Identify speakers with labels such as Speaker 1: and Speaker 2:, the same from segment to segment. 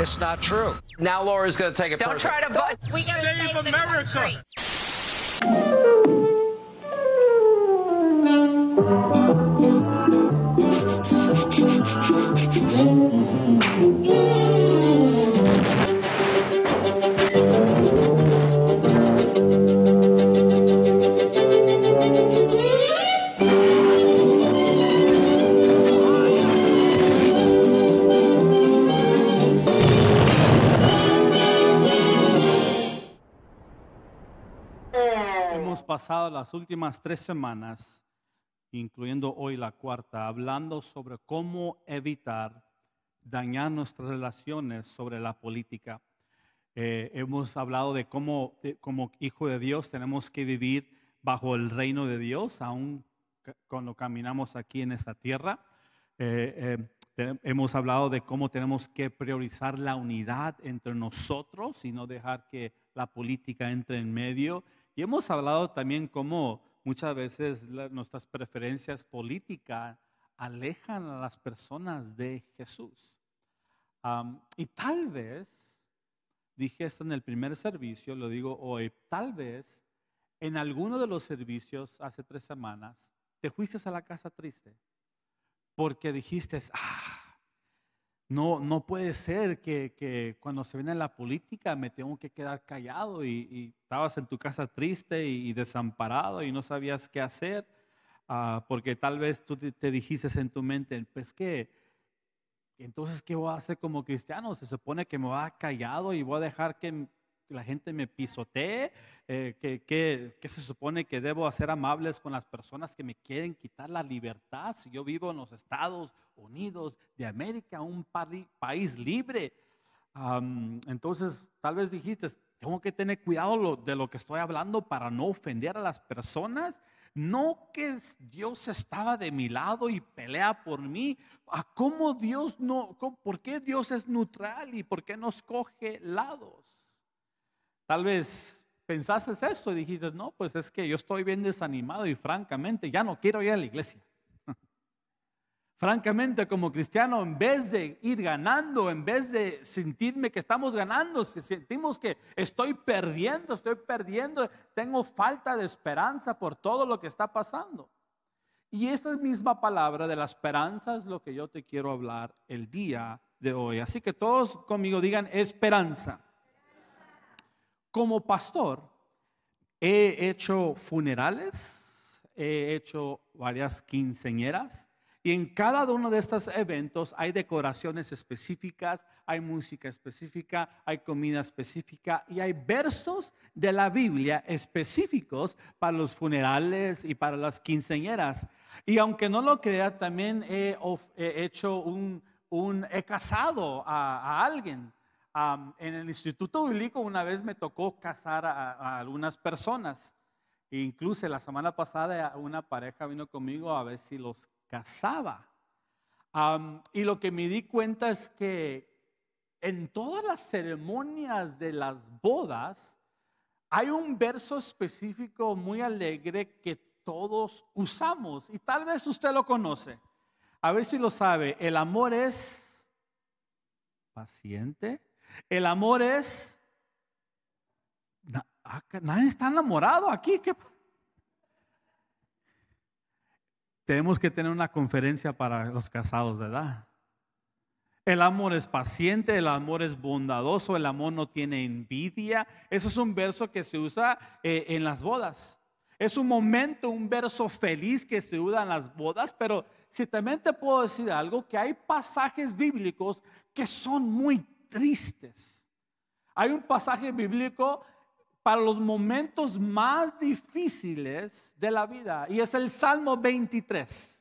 Speaker 1: It's not true. Now Laura's going to take it. Don't try to but we save, save America. las últimas tres semanas, incluyendo hoy la cuarta, hablando sobre cómo evitar dañar nuestras relaciones sobre la política. Eh, hemos hablado de cómo como hijo de Dios tenemos que vivir bajo el reino de Dios, aún cuando caminamos aquí en esta tierra. Eh, eh, hemos hablado de cómo tenemos que priorizar la unidad entre nosotros y no dejar que la política entre en medio y hemos hablado también cómo muchas veces nuestras preferencias políticas alejan a las personas de Jesús. y tal vez, dije esto en el primer servicio, lo digo hoy, tal vez en alguno de los servicios hace tres semanas te fuiste a la casa triste porque dijiste, ah, no, no puede ser que, que, cuando se viene la política me tengo que quedar callado y, y estabas en tu casa triste y, desamparado y no sabías qué hacer, ah, porque tal vez tú te, te, dijiste en tu mente, pues que, entonces, ¿qué voy a hacer como cristiano? Se supone que me voy a callado y voy a dejar que la gente me pisotee, eh, que, se supone que debo hacer amables con las personas que me quieren quitar la libertad si yo vivo en los Estados Unidos de América, un país libre. entonces, tal vez dijiste, tengo que tener cuidado de lo que estoy hablando para no ofender a las personas. No que Dios estaba de mi lado y pelea por mí. ¿A cómo Dios no? ¿Por qué Dios es neutral y por qué nos coge lados? Tal vez pensases eso y dijiste, no, pues es que yo estoy bien desanimado y francamente ya no quiero ir a la iglesia. francamente, como cristiano, en vez de ir ganando, en vez de sentirme que estamos ganando, si sentimos que estoy perdiendo, estoy perdiendo, tengo falta de esperanza por todo lo que está pasando. Y esa misma palabra de la esperanza es lo que yo te quiero hablar el día de hoy. Así que todos conmigo digan esperanza. Como pastor, he hecho funerales, he hecho varias quinceñeras. Y en cada uno de estos eventos hay decoraciones específicas, hay música específica, hay comida específica y hay versos de la Biblia específicos para los funerales y para las quinceñeras. Y aunque no lo crea, también he, hecho un, he casado a alguien en el Instituto Bíblico una vez me tocó casar a, algunas personas. E incluso la semana pasada una pareja vino conmigo a ver si los casaba. y lo que me di cuenta es que en todas las ceremonias de las bodas hay un verso específico muy alegre que todos usamos y tal vez usted lo conoce. A ver si lo sabe. El amor es paciente, el amor es... Ah, nadie está enamorado aquí. Tenemos que tener una conferencia para los casados, ¿verdad? El amor es paciente, el amor es bondadoso, el amor no tiene envidia. Eso es un verso que se usa eh, en las bodas. Es un momento, un verso feliz que se usa en las bodas, pero si también te puedo decir algo, que hay pasajes bíblicos que son muy tristes. Hay un pasaje bíblico para los momentos más difíciles de la vida y es el Salmo 23.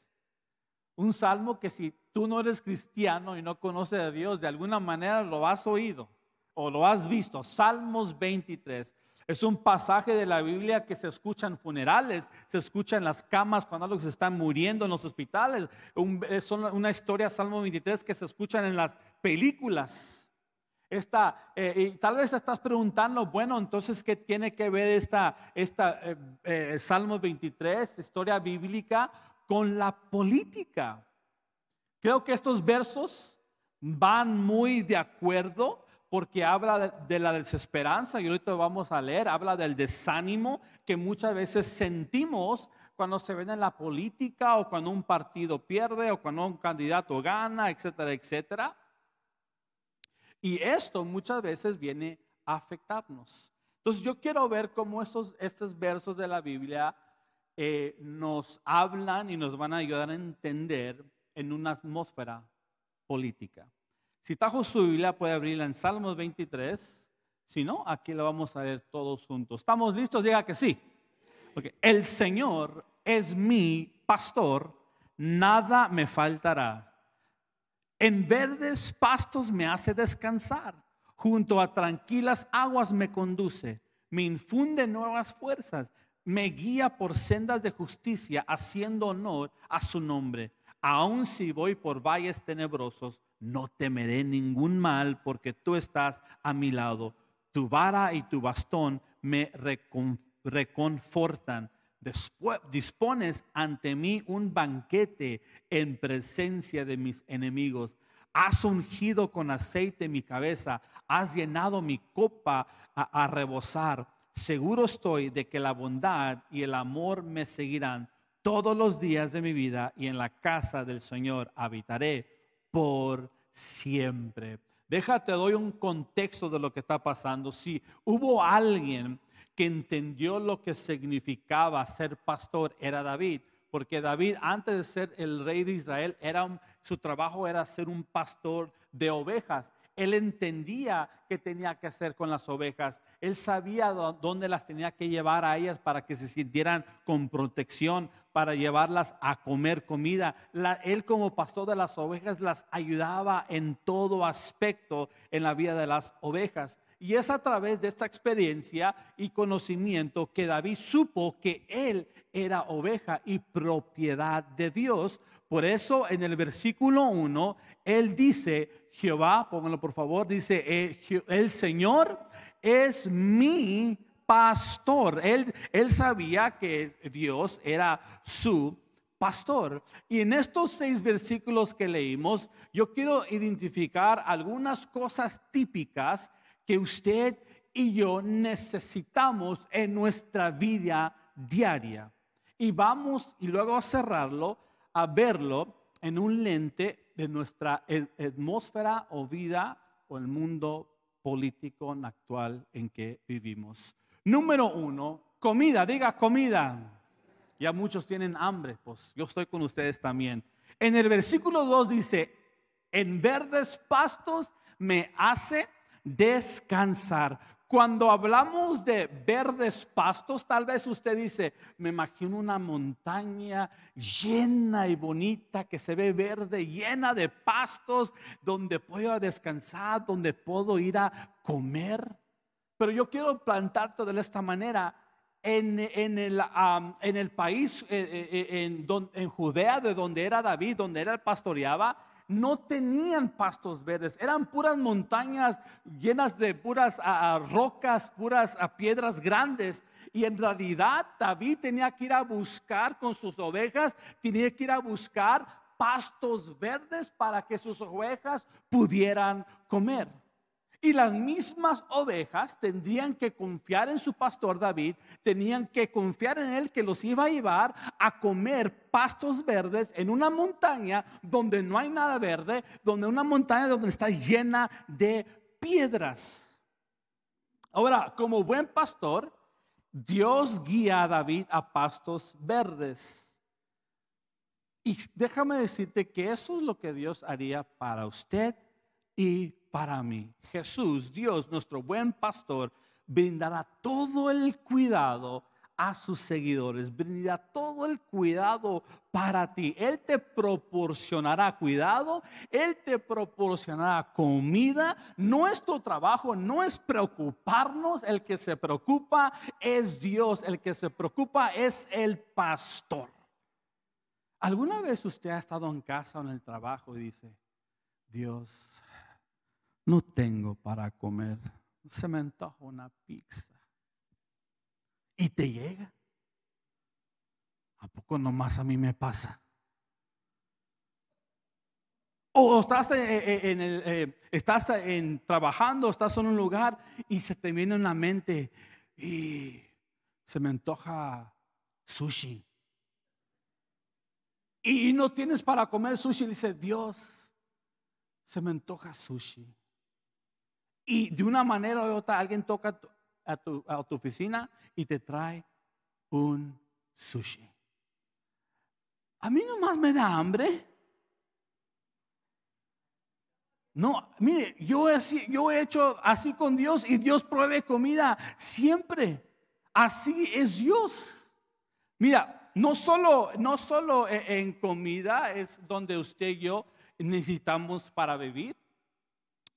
Speaker 1: Un salmo que si tú no eres cristiano y no conoces a Dios, de alguna manera lo has oído o lo has visto. Salmos 23. Es un pasaje de la Biblia que se escucha en funerales, se escucha en las camas cuando los se muriendo en los hospitales. son es una historia, Salmo 23, que se escuchan en las películas. Esta, eh, y tal vez estás preguntando, bueno, entonces, ¿qué tiene que ver esta, esta eh, eh, Salmo 23, historia bíblica, con la política? Creo que estos versos van muy de acuerdo porque habla de, de la desesperanza, y ahorita vamos a leer, habla del desánimo que muchas veces sentimos cuando se ven en la política o cuando un partido pierde o cuando un candidato gana, etcétera, etcétera. Y esto muchas veces viene a afectarnos. Entonces yo quiero ver cómo estos, versos de la Biblia eh, nos hablan y nos van a ayudar a entender en una atmósfera política. Si Tajo su Biblia, puede abrirla en Salmos 23. Si no, aquí lo vamos a leer todos juntos. ¿Estamos listos? Diga que sí. Porque El Señor es mi pastor, nada me faltará. En verdes pastos me hace descansar, junto a tranquilas aguas me conduce, me infunde nuevas fuerzas, me guía por sendas de justicia, haciendo honor a su nombre. Aun si voy por valles tenebrosos, no temeré ningún mal, porque tú estás a mi lado. Tu vara y tu bastón me reconfortan. Después, dispones ante mí un banquete en presencia de mis enemigos. Has ungido con aceite mi cabeza, has llenado mi copa a, rebosar. Seguro estoy de que la bondad y el amor me seguirán todos los días de mi vida y en la casa del Señor habitaré por siempre. Déjate, doy un contexto de lo que está pasando. Si hubo alguien que entendió lo que significaba ser pastor era David, porque David antes de ser el rey de Israel, era su trabajo era ser un pastor de ovejas. Él entendía qué tenía que hacer con las ovejas. Él sabía dónde las tenía que llevar a ellas para que se sintieran con protección, para llevarlas a comer comida. él como pastor de las ovejas las ayudaba en todo aspecto en la vida de las ovejas. Y es a través de esta experiencia y conocimiento que David supo que él era oveja y propiedad de Dios. Por eso en el versículo 1, él dice, Jehová, pónganlo por favor, dice, eh, el Señor es mi pastor. Él, él sabía que Dios era su pastor. Y en estos seis versículos que leímos, yo quiero identificar algunas cosas típicas que usted y yo necesitamos en nuestra vida diaria. Y vamos, y luego a cerrarlo, a verlo en un lente de nuestra e-, atmósfera o vida o el mundo político actual en que vivimos. Número uno, comida, diga comida. Ya muchos tienen hambre, pues yo estoy con ustedes también. En el versículo dos dice, en verdes pastos me hace descansar. Cuando hablamos de verdes pastos, tal vez usted dice, me imagino una montaña llena y bonita que se ve verde, llena de pastos, donde puedo descansar, donde puedo ir a comer. Pero yo quiero plantar todo de esta manera. En, el, en el país, eh, eh, eh, en, en Judea, de donde era David, donde era el pastoreaba, no tenían pastos verdes, eran puras montañas llenas de puras rocas, puras piedras grandes. Y en realidad David tenía que ir a buscar con sus ovejas, tenía que ir a buscar pastos verdes para que sus ovejas pudieran comer. Y las mismas ovejas tendrían que confiar en su pastor David, tenían que confiar en él que los iba a llevar a comer pastos verdes en una montaña donde no hay nada verde, donde una montaña donde está llena de piedras. Ahora, como buen pastor, Dios guía a David a pastos verdes. Y déjame decirte que eso es lo que Dios haría para usted y para mí. Jesús, Dios, nuestro buen pastor, brindará todo el cuidado a sus seguidores, brindará todo el cuidado para ti. Él te proporcionará cuidado, Él te proporcionará comida. Nuestro trabajo no es preocuparnos, el que se preocupa es Dios, el que se preocupa es el pastor. ¿Alguna vez usted ha estado en casa o en el trabajo y dice, Dios, no tengo para comer, se me antoja una pizza. Y te llega. ¿A poco nomás a mí me pasa? O estás, eh, eh, eh, en, el, estás en, trabajando, estás en un lugar y se te viene en la mente y se me antoja sushi. Y no tienes para comer sushi. Dice Dios, se me antoja sushi. Y de una manera u otra alguien toca a tu, oficina y te trae un sushi. A mí nomás me da hambre. No, mire, yo he, yo he hecho así con Dios y Dios provee comida siempre. Así es Dios. Mira, no solo, no solo e, en comida es donde usted y yo necesitamos para vivir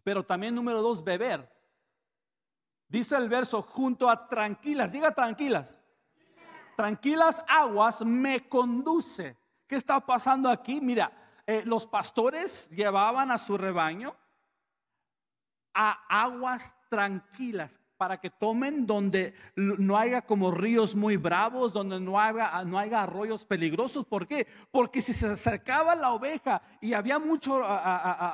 Speaker 1: pero también número dos, beber. Dice el verso, junto a tranquilas, diga tranquilas, tranquilas aguas me conduce. ¿Qué está pasando aquí? Mira, eh, los pastores llevaban a su rebaño a aguas tranquilas para que tomen donde no haya como ríos muy bravos, donde no ah, haya, no arroyos peligrosos. ¿Por qué? Porque si se acercaba la oveja y había muchos ah,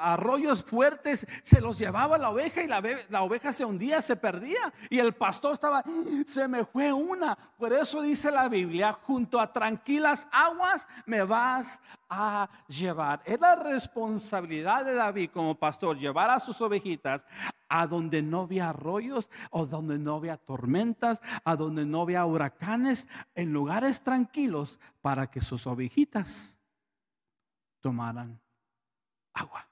Speaker 1: ah, arroyos fuertes, se los llevaba la oveja y la, la oveja se hundía, se perdía. Y el pastor estaba, mm, se me fue una. Por eso dice la Biblia, junto a tranquilas aguas me vas a llevar. Es la responsabilidad de David como pastor llevar a sus ovejitas a donde no había arroyos o donde no había tormentas, a donde no había huracanes, en lugares tranquilos para que sus ovejitas tomaran agua.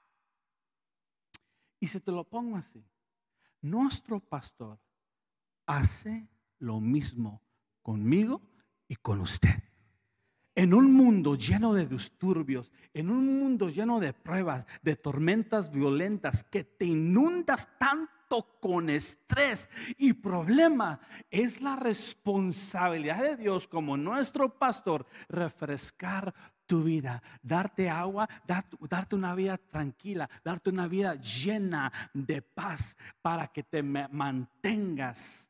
Speaker 1: Y si te lo pongo así, nuestro pastor hace lo mismo conmigo y con usted. En un mundo lleno de disturbios, en un mundo lleno de pruebas, de tormentas violentas, que te inundas tanto con estrés y problema, es la responsabilidad de Dios como nuestro pastor refrescar tu vida, darte agua, darte una vida tranquila, darte una vida llena de paz para que te mantengas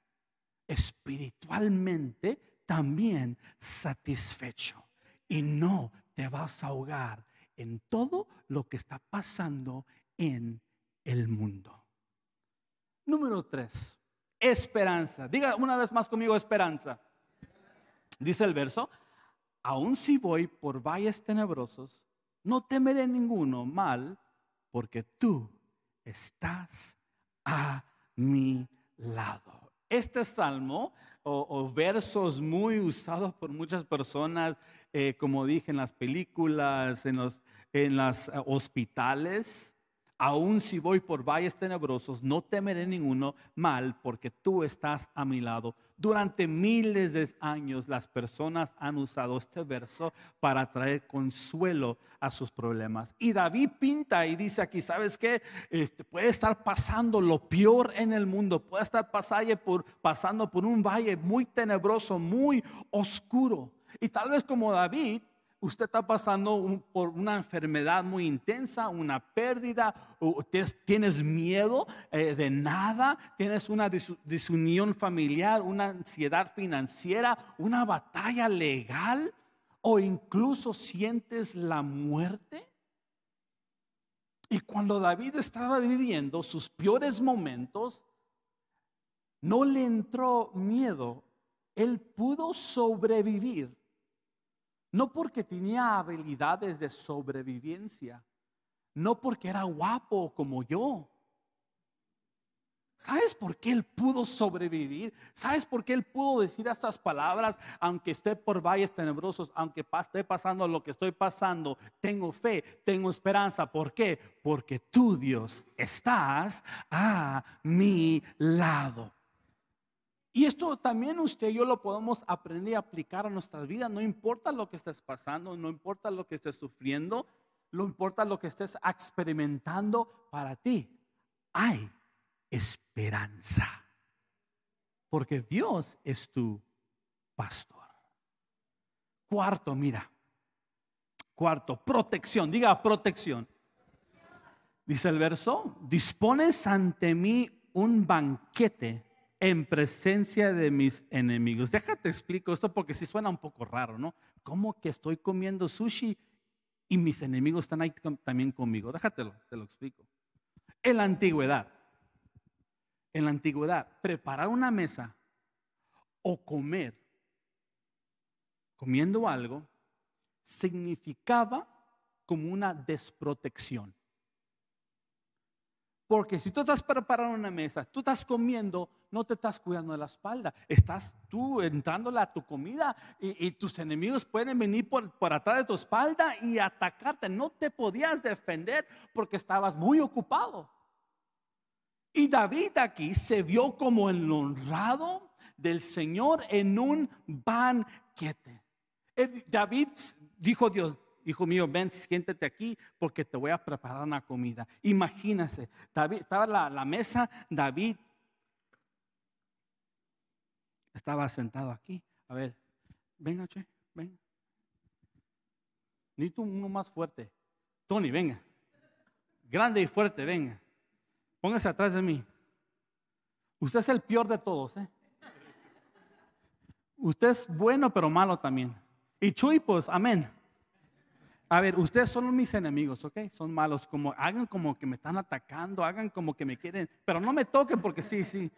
Speaker 1: espiritualmente también satisfecho y no te vas a ahogar en todo lo que está pasando en el mundo. Número tres, esperanza. Diga una vez más conmigo esperanza. Dice el verso, aun si voy por valles tenebrosos, no temeré ninguno mal, porque tú estás a mi lado. Este salmo o, versos muy usados por muchas personas, eh, como dije, en las películas, en los en las eh, hospitales, aun si voy por valles tenebrosos, no temeré ninguno mal, porque tú estás a mi lado. Durante miles de años las personas han usado este verso para traer consuelo a sus problemas. Y David pinta y dice aquí, ¿sabes qué? Este, puede estar pasando lo peor en el mundo, puede estar pasando por un valle muy tenebroso, muy oscuro. Y tal vez como David, usted está pasando por una enfermedad muy intensa, una pérdida, o tienes, miedo eh, de nada, tienes una disunión familiar, una ansiedad financiera, una batalla legal, o incluso sientes la muerte. Y cuando David estaba viviendo sus peores momentos, no le entró miedo. Él pudo sobrevivir no porque tenía habilidades de sobrevivencia, no porque era guapo como yo. ¿Sabes por qué él pudo sobrevivir? ¿Sabes por qué él pudo decir estas palabras? Aunque esté por valles tenebrosos, aunque esté pasando lo que estoy pasando, tengo fe, tengo esperanza. ¿Por qué? Porque tú, Dios, estás a mi lado. Y esto también usted y yo lo podemos aprender y aplicar a nuestras vidas. No importa lo que estés pasando, no importa lo que estés sufriendo, no importa lo que estés experimentando para ti. Hay esperanza. Porque Dios es tu pastor. Cuarto, mira. Cuarto, protección. Diga protección. Dice el verso, dispones ante mí un banquete en presencia de mis enemigos. Déjate explico esto porque si suena un poco raro, ¿no? ¿Cómo que estoy comiendo sushi y mis enemigos están ahí también conmigo? Déjatelo, te lo explico. En la antigüedad, en la antigüedad, preparar una mesa o comer comiendo algo significaba como una desprotección. Porque si tú estás preparando una mesa, tú estás comiendo, no te estás cuidando de la espalda. Estás tú entrándole a tu comida y, tus enemigos pueden venir por, por, atrás de tu espalda y atacarte. No te podías defender porque estabas muy ocupado. Y David aquí se vio como el honrado del Señor en un banquete. Eh, David dijo Dios, hijo mío, ven, siéntate aquí porque te voy a preparar una comida. Imagínese estaba la, la mesa, David estaba sentado aquí. A ver, venga, che, venga. Necesito uno más fuerte. Tony, venga. Grande y fuerte, venga. Póngase atrás de mí. Usted es el peor de todos, ¿eh? Usted es bueno, pero malo también. Y Chuy, pues, amén a ver, ustedes son mis enemigos, ¿ok? Son malos, como hagan como que me están atacando, hagan como que me quieren, pero no me toquen porque sí, sí.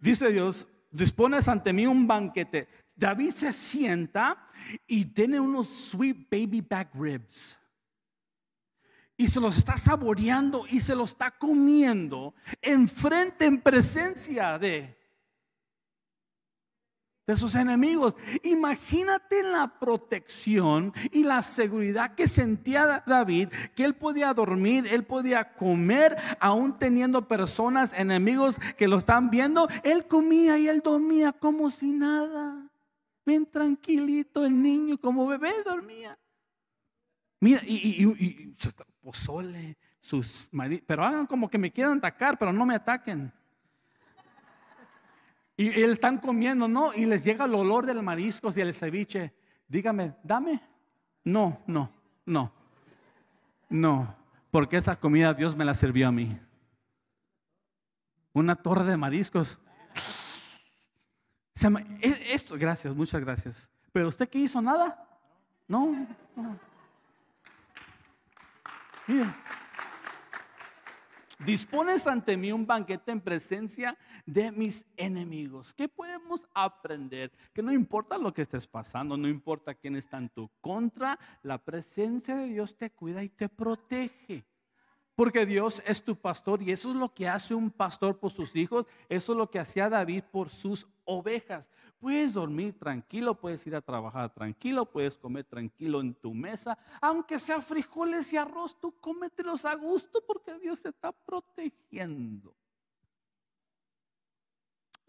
Speaker 1: Dice Dios, dispones ante mí un banquete. David se sienta y tiene unos sweet baby back ribs. Y se los está saboreando y se los está comiendo en frente, en presencia de de sus enemigos. Imagínate la protección y la seguridad que sentía David, que él podía dormir, él podía comer, aún teniendo personas, enemigos que lo están viendo. Él comía y él dormía como si nada. Bien tranquilito el niño, como bebé dormía. Mira, y, pozole, pues, sus maridos, pero hagan como que me quieran atacar, pero no me ataquen. Y, él están comiendo, ¿no? Y les llega el olor del mariscos y el ceviche. Dígame, dame. No, no, no. No, porque esa comida Dios me la sirvió a mí. Una torre de mariscos. E, esto, gracias, muchas gracias. Pero usted qué hizo nada, no. no dispones ante mí un banquete en presencia de mis enemigos. ¿Qué podemos aprender? Que no importa lo que estés pasando, no importa quién está en tu contra, la presencia de Dios te cuida y te protege. Porque Dios es tu pastor y eso es lo que hace un pastor por sus hijos, eso es lo que hacía David por sus ovejas. Puedes dormir tranquilo, puedes ir a trabajar tranquilo, puedes comer tranquilo en tu mesa. Aunque sea frijoles y arroz, tú cómetelos a gusto porque Dios te está protegiendo.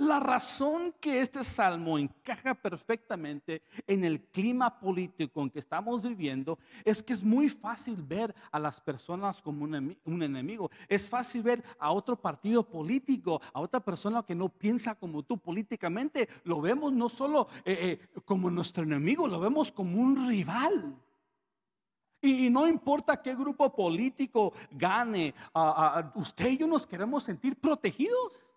Speaker 1: La razón que este salmo encaja perfectamente en el clima político en que estamos viviendo es que es muy fácil ver a las personas como un, enemigo. Es fácil ver a otro partido político, a otra persona que no piensa como tú políticamente. Lo vemos no solo eh, eh, como nuestro enemigo, lo vemos como un rival. Y, no importa qué grupo político gane, usted y yo nos queremos sentir protegidos.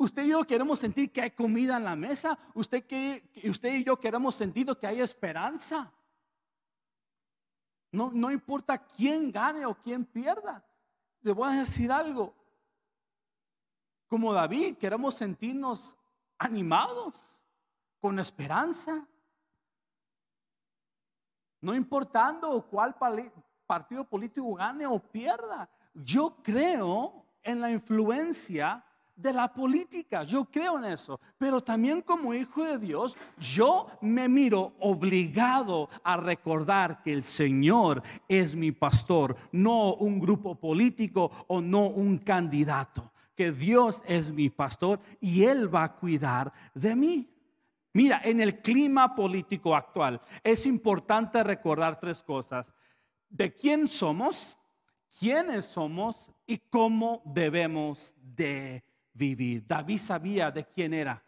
Speaker 1: Usted y yo queremos sentir que hay comida en la mesa. Usted, que, usted y yo queremos sentir que hay esperanza. No, no importa quién gane o quién pierda. Le voy a decir algo. Como David, queremos sentirnos animados, con esperanza. No importando cuál partido político gane o pierda. Yo creo en la influencia de la política, yo creo en eso, pero también como hijo de Dios, yo me miro obligado a recordar que el Señor es mi pastor, no un grupo político o no un candidato, que Dios es mi pastor y Él va a cuidar de mí. Mira, en el clima político actual es importante recordar tres cosas. De quién somos, quiénes somos y cómo debemos de vivir. David sabía de quién era.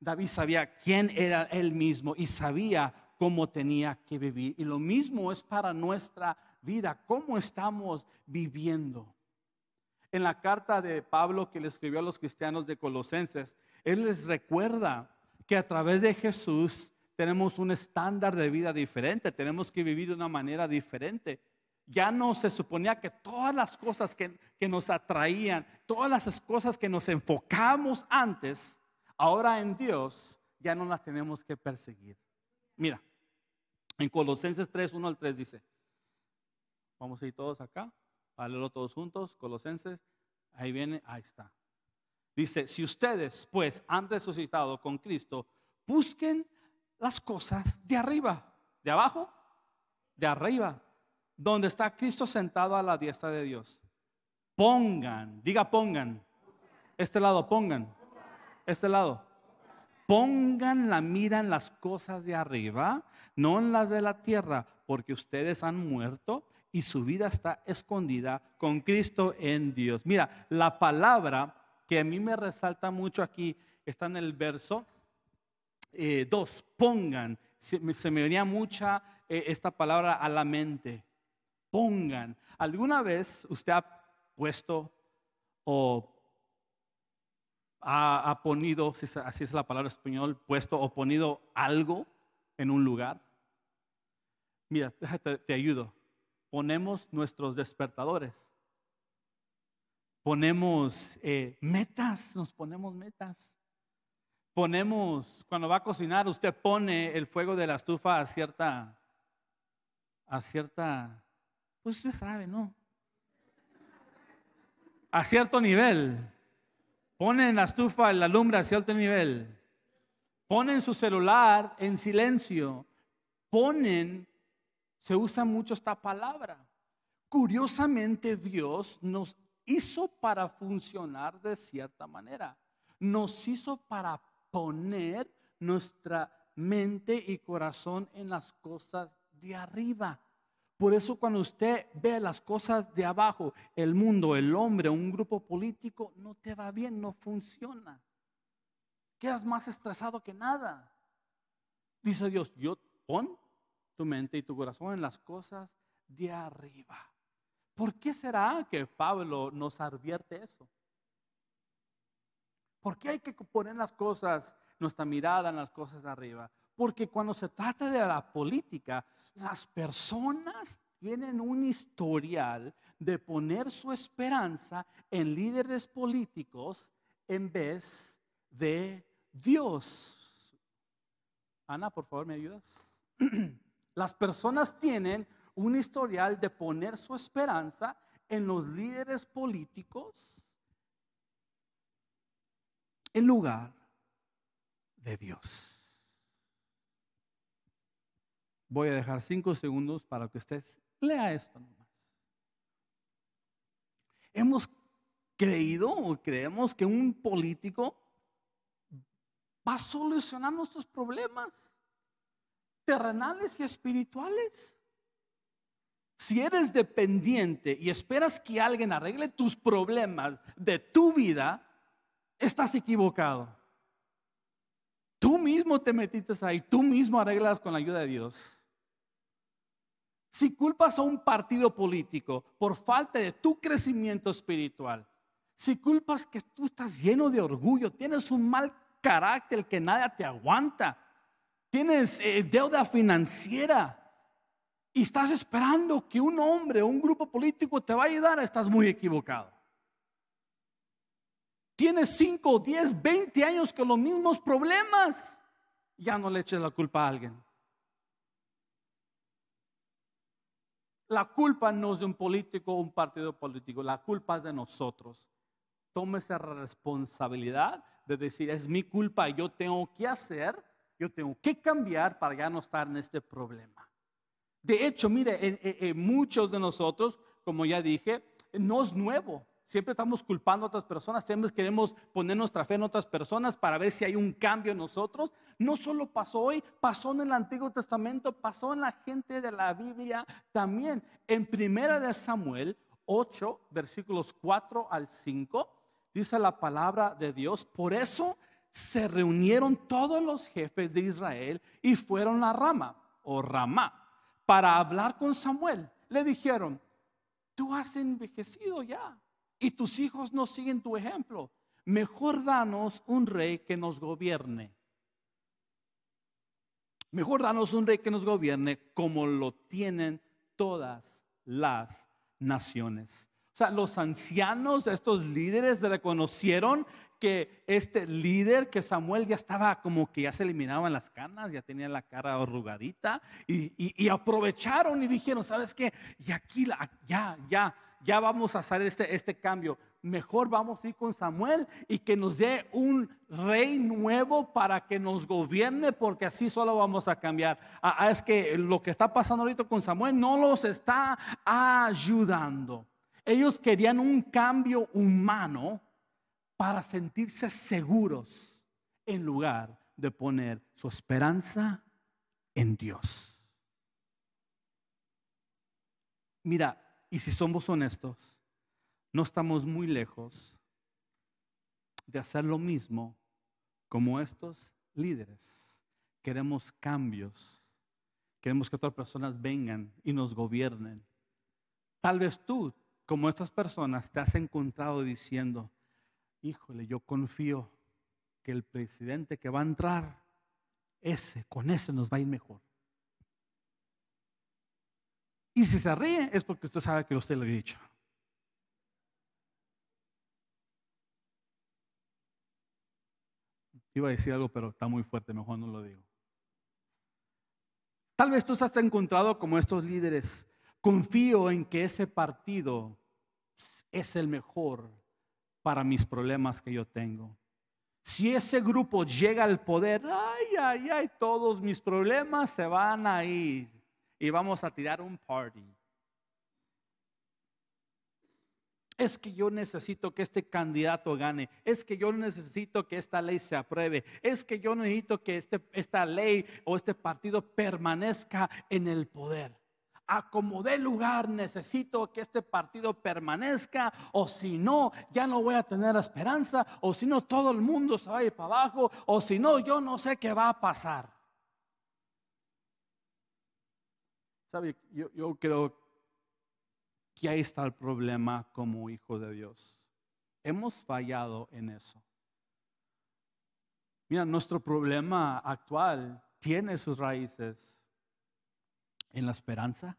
Speaker 1: David sabía quién era él mismo y sabía cómo tenía que vivir. Y lo mismo es para nuestra vida, cómo estamos viviendo. En la carta de Pablo que le escribió a los cristianos de Colosenses, él les recuerda que a través de Jesús tenemos un estándar de vida diferente, tenemos que vivir de una manera diferente ya no se suponía que todas las cosas que, nos atraían, todas las cosas que nos enfocamos antes, ahora en Dios ya no las tenemos que perseguir. Mira, en Colosenses 3, 1 al 3 dice, vamos a ir todos acá, a leerlo todos juntos, Colosenses, ahí viene, ahí está. Dice, si ustedes pues han resucitado con Cristo, busquen las cosas de arriba, de abajo, de arriba donde está Cristo sentado a la diestra de Dios. Pongan, diga pongan. Este lado, pongan. Este lado. Pongan la mira en las cosas de arriba, no en las de la tierra, porque ustedes han muerto y su vida está escondida con Cristo en Dios. Mira, la palabra que a mí me resalta mucho aquí está en el verso 2. Eh, pongan, se, me venía mucha eh, esta palabra a la mente pongan. ¿Alguna vez usted ha puesto o ha, ponido, así es la palabra español, puesto o ponido algo en un lugar? Mira, te, ayudo. Ponemos nuestros despertadores. Ponemos eh, metas, nos ponemos metas. Ponemos, cuando va a cocinar, usted pone el fuego de la estufa a cierta, a cierta pues usted sabe, ¿no? A cierto nivel. Ponen la estufa la lumbre a cierto nivel. Ponen su celular en silencio. Ponen, se usa mucho esta palabra. Curiosamente Dios nos hizo para funcionar de cierta manera. Nos hizo para poner nuestra mente y corazón en las cosas de arriba. Por eso cuando usted ve las cosas de abajo, el mundo, el hombre, un grupo político, no te va bien, no funciona. Quedas más estresado que nada. Dice Dios, yo pon tu mente y tu corazón en las cosas de arriba. ¿Por qué será que Pablo nos advierte eso? ¿Por qué hay que poner las cosas, nuestra mirada en las cosas de arriba? Porque cuando se trata de la política, las personas tienen un historial de poner su esperanza en líderes políticos en vez de Dios. Ana, por favor, ¿me ayudas? Las personas tienen un historial de poner su esperanza en los líderes políticos en lugar de Dios. Voy a dejar cinco segundos para que usted lea esto nomás. Hemos creído o creemos que un político va a solucionar nuestros problemas terrenales y espirituales. Si eres dependiente y esperas que alguien arregle tus problemas de tu vida, estás equivocado. Tú mismo te metiste ahí, tú mismo arreglas con la ayuda de Dios. Si culpas a un partido político por falta de tu crecimiento espiritual, si culpas que tú estás lleno de orgullo, tienes un mal carácter que nadie te aguanta, tienes eh, deuda financiera y estás esperando que un hombre o un grupo político te va a ayudar, estás muy equivocado. Tienes 5, 10, 20 años con los mismos problemas, ya no le eches la culpa a alguien. La culpa no es de un político o un partido político, la culpa es de nosotros. Tome esa responsabilidad de decir, es mi culpa, yo tengo que hacer, yo tengo que cambiar para ya no estar en este problema. De hecho, mire, muchos de nosotros, como ya dije, no es nuevo. Siempre estamos culpando a otras personas, siempre queremos poner nuestra fe en otras personas para ver si hay un cambio en nosotros. No solo pasó hoy, pasó en el Antiguo Testamento, pasó en la gente de la Biblia también. En Primera de Samuel 8, versículos 4 al 5, dice la palabra de Dios, por eso se reunieron todos los jefes de Israel y fueron a Rama o Ramá para hablar con Samuel. Le dijeron, tú has envejecido ya y tus hijos no siguen tu ejemplo. Mejor danos un rey que nos gobierne. Mejor danos un rey que nos gobierne como lo tienen todas las naciones. O sea, los ancianos, estos líderes reconocieron que este líder, que Samuel ya estaba como que ya se eliminaban las canas, ya tenía la cara arrugadita y, aprovecharon y dijeron, ¿sabes qué? Y aquí, ya, ya, ya vamos a hacer este, este cambio. Mejor vamos a ir con Samuel y que nos dé un rey nuevo para que nos gobierne, porque así solo vamos a cambiar. Ah, ah es que lo que está pasando ahorita con Samuel no los está ayudando. Ellos querían un cambio humano para sentirse seguros en lugar de poner su esperanza en Dios. Mira, y si somos honestos, no estamos muy lejos de hacer lo mismo como estos líderes. Queremos cambios. Queremos que otras personas vengan y nos gobiernen. Tal vez tú como estas personas, te has encontrado diciendo, híjole, yo confío que el presidente que va a entrar, ese, con ese nos va a ir mejor. Y si se ríe es porque usted sabe que usted le he dicho. Iba a decir algo, pero está muy fuerte, mejor no lo digo. Tal vez tú has encontrado como estos líderes, confío en que ese partido es el mejor para mis problemas que yo tengo. Si ese grupo llega al poder, ay, ay, ay, todos mis problemas se van a ir y vamos a tirar un party. Es que yo necesito que este candidato gane. Es que yo necesito que esta ley se apruebe. Es que yo necesito que este, esta ley o este partido permanezca en el poder a como dé lugar necesito que este partido permanezca o si no, ya no voy a tener esperanza o si no, todo el mundo se va a ir para abajo o si no, yo no sé qué va a pasar. ¿Sabe? yo creo que ahí está el problema como hijo de Dios. Hemos fallado en eso. Mira, nuestro problema actual tiene sus raíces en la esperanza,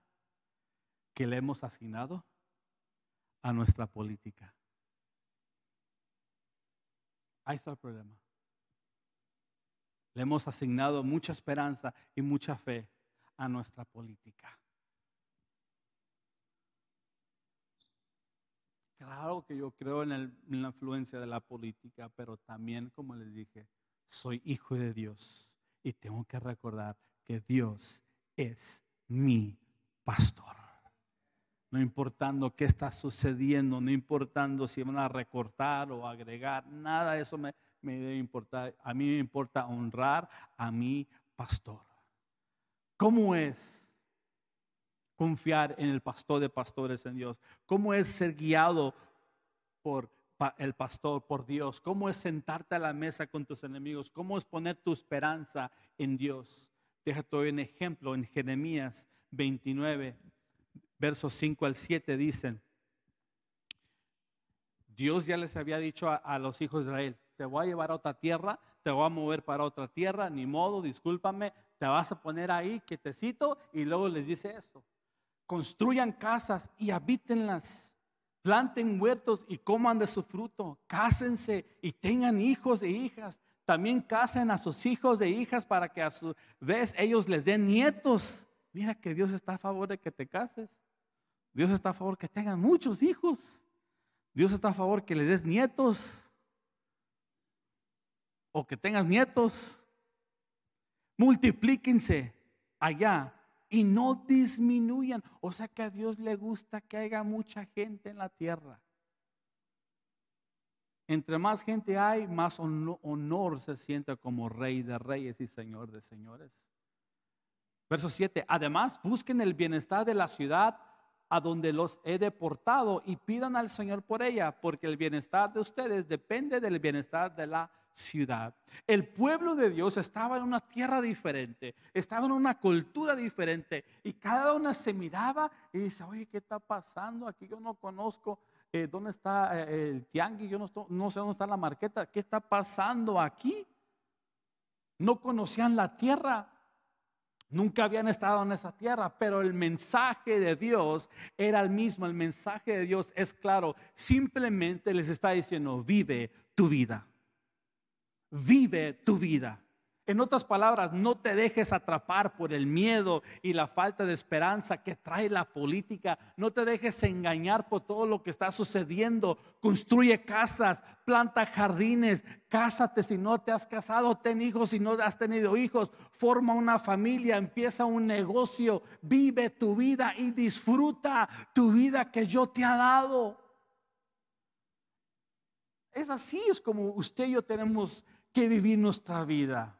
Speaker 1: que le hemos asignado a nuestra política. Ahí está el problema. Le hemos asignado mucha esperanza y mucha fe a nuestra política. Claro que yo creo en, en, la influencia de la política, pero también, como les dije, soy hijo de Dios y tengo que recordar que Dios es mi pastor no importando qué está sucediendo, no importando si van a recortar o agregar, nada de eso me, debe importar. A mí me importa honrar a mi pastor. ¿Cómo es confiar en el pastor de pastores en Dios? ¿Cómo es ser guiado por el pastor, por Dios? ¿Cómo es sentarte a la mesa con tus enemigos? ¿Cómo es poner tu esperanza en Dios? Déjate un ejemplo en Jeremías 29 versos 5 al 7 dicen, Dios ya les había dicho a, los hijos de Israel, te voy a llevar a otra tierra, te voy a mover para otra tierra, ni modo, discúlpame, te vas a poner ahí quietecito y luego les dice eso, construyan casas y habítenlas, planten huertos y coman de su fruto, cásense y tengan hijos e hijas, también casen a sus hijos e hijas para que a su vez ellos les den nietos. Mira que Dios está a favor de que te cases. Dios está a favor que tengan muchos hijos. Dios está a favor que le des nietos. O que tengas nietos. Multiplíquense allá y no disminuyan. O sea que a Dios le gusta que haya mucha gente en la tierra. Entre más gente hay, más honor se siente como rey de reyes y señor de señores. Verso 7. Además, busquen el bienestar de la ciudad a donde los he deportado y pidan al Señor por ella, porque el bienestar de ustedes depende del bienestar de la ciudad. El pueblo de Dios estaba en una tierra diferente, estaba en una cultura diferente y cada una se miraba y dice, oye, ¿qué está pasando? Aquí yo no conozco. Eh, ¿Dónde está eh, el tianguis? Yo no, no sé dónde está la marqueta. ¿Qué está pasando aquí? No conocían la tierra. Nunca habían estado en esa tierra, pero el mensaje de Dios era el mismo. El mensaje de Dios es claro. Simplemente les está diciendo, vive tu vida. Vive tu vida. En otras palabras, no te dejes atrapar por el miedo y la falta de esperanza que trae la política. No te dejes engañar por todo lo que está sucediendo. Construye casas, planta jardines, cásate si no te has casado, ten hijos si no has tenido hijos, forma una familia, empieza un negocio, vive tu vida y disfruta tu vida que yo te ha dado. Es así, es como usted y yo tenemos que vivir nuestra vida.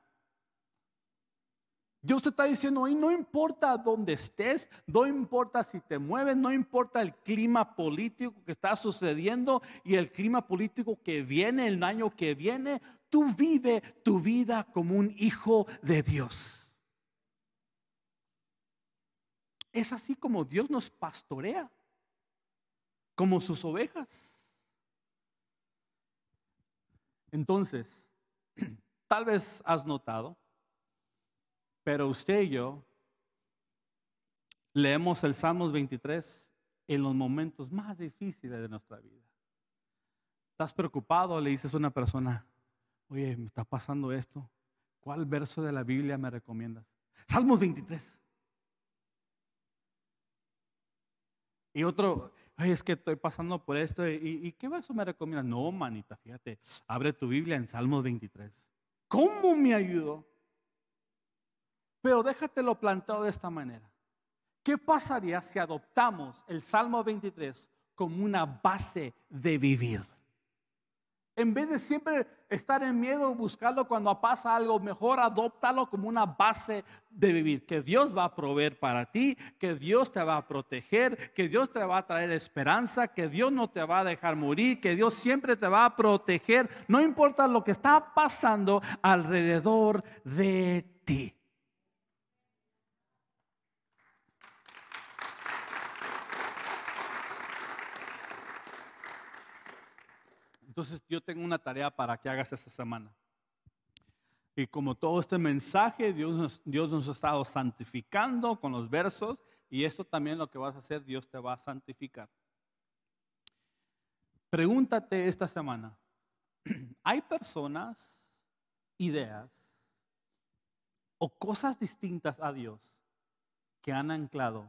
Speaker 1: Dios te está diciendo hoy, no importa dónde estés, no importa si te mueves, no importa el clima político que está sucediendo y el clima político que viene, el año que viene, tú vive tu vida como un hijo de Dios. Es así como Dios nos pastorea, como sus ovejas. Entonces, tal vez has notado pero usted y yo leemos el Salmos 23 en los momentos más difíciles de nuestra vida. ¿Estás preocupado? Le dices a una persona, oye, me está pasando esto. ¿Cuál verso de la Biblia me recomiendas? Salmos 23. Y otro, Ay, es que estoy pasando por esto. ¿Y, qué verso me recomiendas? No, manita, fíjate, abre tu Biblia en Salmos 23. ¿Cómo me ayudó? Pero déjatelo planteado de esta manera. ¿Qué pasaría si adoptamos el Salmo 23 como una base de vivir? En vez de siempre estar en miedo, buscarlo cuando pasa algo, mejor adóptalo como una base de vivir. Que Dios va a proveer para ti, que Dios te va a proteger, que Dios te va a traer esperanza, que Dios no te va a dejar morir, que Dios siempre te va a proteger, no importa lo que está pasando alrededor de ti. Entonces yo tengo una tarea para que hagas esta semana. Y como todo este mensaje, Dios nos, Dios nos ha estado santificando con los versos y esto también lo que vas a hacer, Dios te va a santificar. Pregúntate esta semana, ¿hay personas, ideas o cosas distintas a Dios que han anclado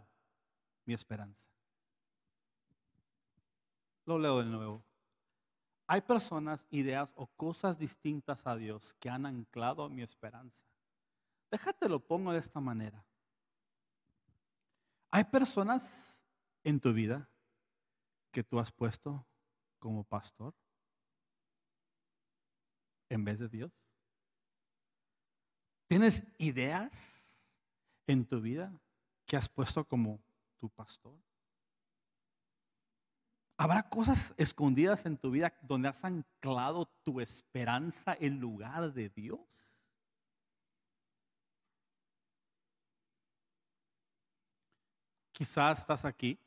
Speaker 1: mi esperanza? Lo leo de nuevo. Hay personas, ideas o cosas distintas a Dios que han anclado mi esperanza. Déjate lo pongo de esta manera. Hay personas en tu vida que tú has puesto como pastor en vez de Dios. ¿Tienes ideas en tu vida que has puesto como tu pastor? Habrá cosas escondidas en tu vida donde has anclado tu esperanza en lugar de Dios. Quizás estás aquí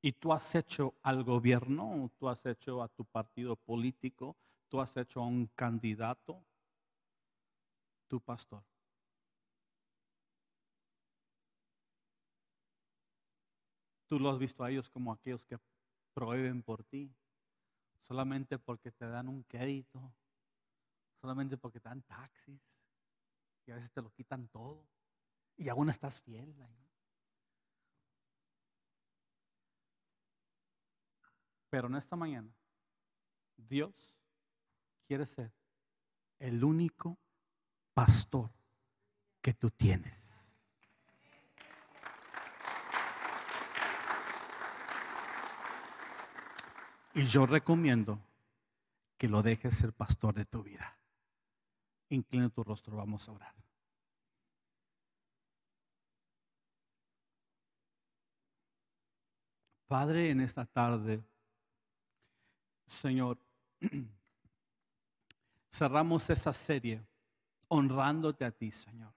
Speaker 1: y tú has hecho al gobierno, tú has hecho a tu partido político, tú has hecho a un candidato, tu pastor. Tú lo has visto a ellos como aquellos que prohíben por ti, solamente porque te dan un crédito, solamente porque te dan taxis y a veces te lo quitan todo y aún estás fiel. Pero en esta mañana, Dios quiere ser el único pastor que tú tienes. Y yo recomiendo que lo dejes ser pastor de tu vida. Inclina tu rostro, vamos a orar. Padre, en esta tarde, Señor, cerramos esta serie honrándote a ti, Señor.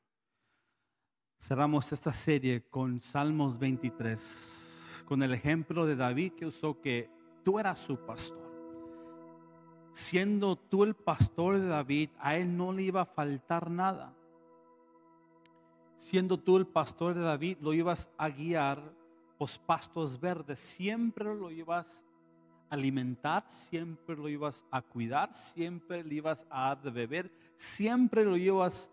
Speaker 1: Cerramos esta serie con Salmos 23, con el ejemplo de David que usó que tú eras su pastor. Siendo tú el pastor de David, a él no le iba a faltar nada. Siendo tú el pastor de David, lo ibas a guiar por pastos verdes. Siempre lo ibas a alimentar, siempre lo ibas a cuidar, siempre lo ibas a de beber, siempre lo ibas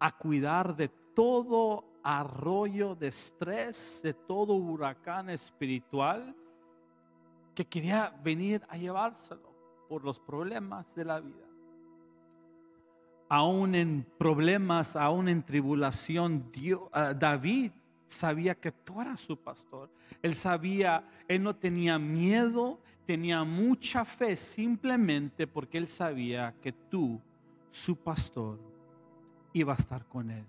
Speaker 1: a cuidar de todo arroyo de estrés, de todo huracán espiritual que quería venir a llevárselo por los problemas de la vida. Aún en problemas, aún en tribulación, ah, David sabía que tú eras su pastor. Él sabía, él no tenía miedo, tenía mucha fe simplemente porque él sabía que tú, su pastor, iba a estar con él.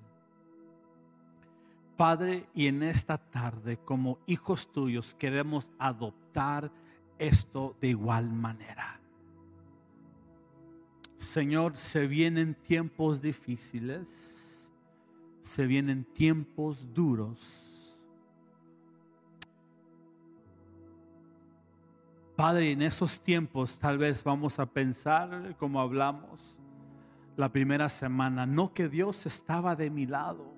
Speaker 1: Padre, y en esta tarde, como hijos tuyos, queremos adoptar esto de igual manera. Señor, se vienen tiempos difíciles, se vienen tiempos duros. Padre, en esos tiempos tal vez vamos a pensar como hablamos la primera semana, no que Dios estaba de mi lado,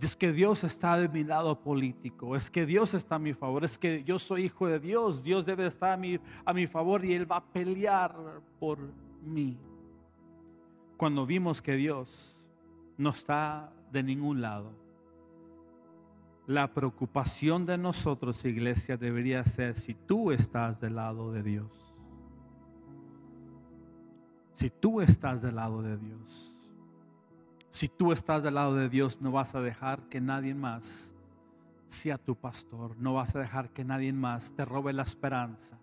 Speaker 1: es que Dios está de mi lado político, es que Dios está a mi favor, es que yo soy hijo de Dios, Dios debe estar a mi, a mi favor y Él va a pelear por mí. Cuando vimos que Dios no está de ningún lado, la preocupación de nosotros, iglesia, debería ser si tú estás del lado de Dios. Si tú estás del lado de Dios. Si tú estás del lado de Dios, no vas a dejar que nadie más sea tu pastor. No vas a dejar que nadie más te robe la esperanza.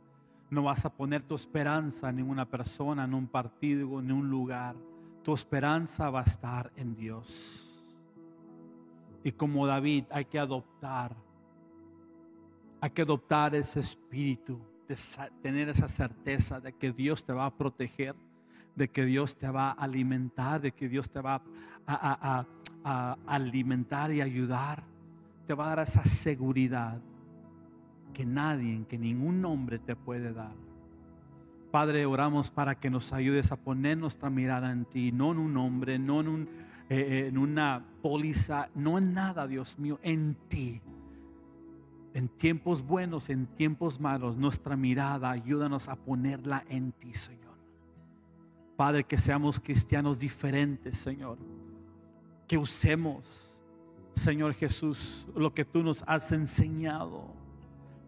Speaker 1: No vas a poner tu esperanza en ninguna persona, en un partido, en un lugar. Tu esperanza va a estar en Dios. Y como David, hay que adoptar. Hay que adoptar ese espíritu de tener esa certeza de que Dios te va a proteger de que Dios te va a alimentar, de que Dios te va a, alimentar y ayudar. Te va a dar esa seguridad que nadie, que ningún hombre te puede dar. Padre, oramos para que nos ayudes a poner nuestra mirada en ti, no en un hombre, no en, eh, eh, en una póliza, no en nada, Dios mío, en ti. En tiempos buenos, en tiempos malos, nuestra mirada ayúdanos a ponerla en ti, Señor. Padre, que seamos cristianos diferentes, Señor. Que usemos, Señor Jesús, lo que tú nos has enseñado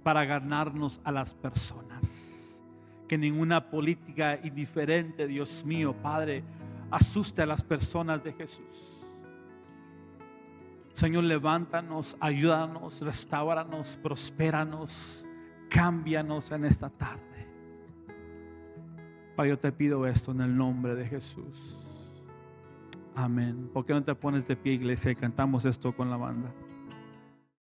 Speaker 1: para ganarnos a las personas. Que ninguna política indiferente, Dios mío, Padre, asuste a las personas de Jesús. Señor, levántanos, ayúdanos, restauranos, prospéranos, cámbianos en esta tarde. Padre, yo te pido esto en el nombre de Jesús. Amén. ¿Por qué no te pones de pie, iglesia, y cantamos esto con la banda?